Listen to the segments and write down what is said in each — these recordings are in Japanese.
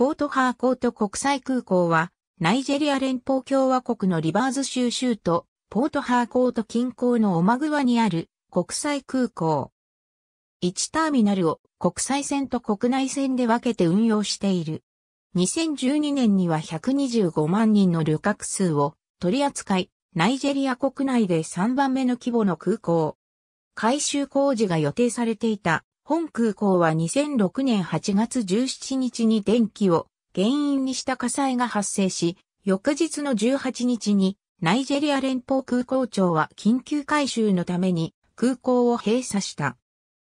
ポートハーコート国際空港は、ナイジェリア連邦共和国のリバーズ州州都、ポートハーコート近郊のオマグワにある国際空港。1ターミナルを国際線と国内線で分けて運用している。2012年には125万人の旅客数を取り扱い、ナイジェリア国内で3番目の規模の空港。改修工事が予定されていた本空港は2006年8月17日に電気を原因にした火災が発生し、翌日の18日にナイジェリア連邦空港庁は緊急回収のために空港を閉鎖した。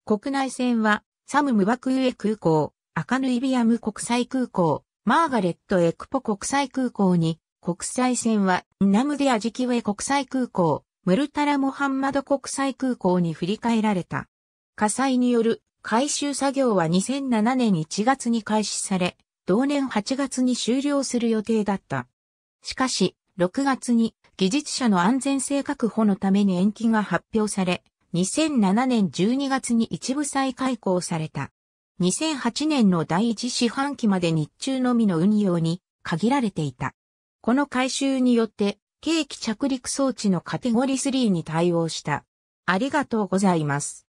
国内線はサム・ムバクウエ空港、アカヌイビアム国際空港、マーガレット・エクポ国際空港に、国際線はナムディアジキウェ国際空港、ムルタラ・モハンマド国際空港に振り替えられた。火災による回収作業は2007年1月に開始され、同年8月に終了する予定だった。しかし、6月に技術者の安全性確保のために延期が発表され、2007年12月に一部再開校された。2008年の第一四半期まで日中のみの運用に限られていた。この改修によって、計器着陸装置のカテゴリー3に対応した。ありがとうございます。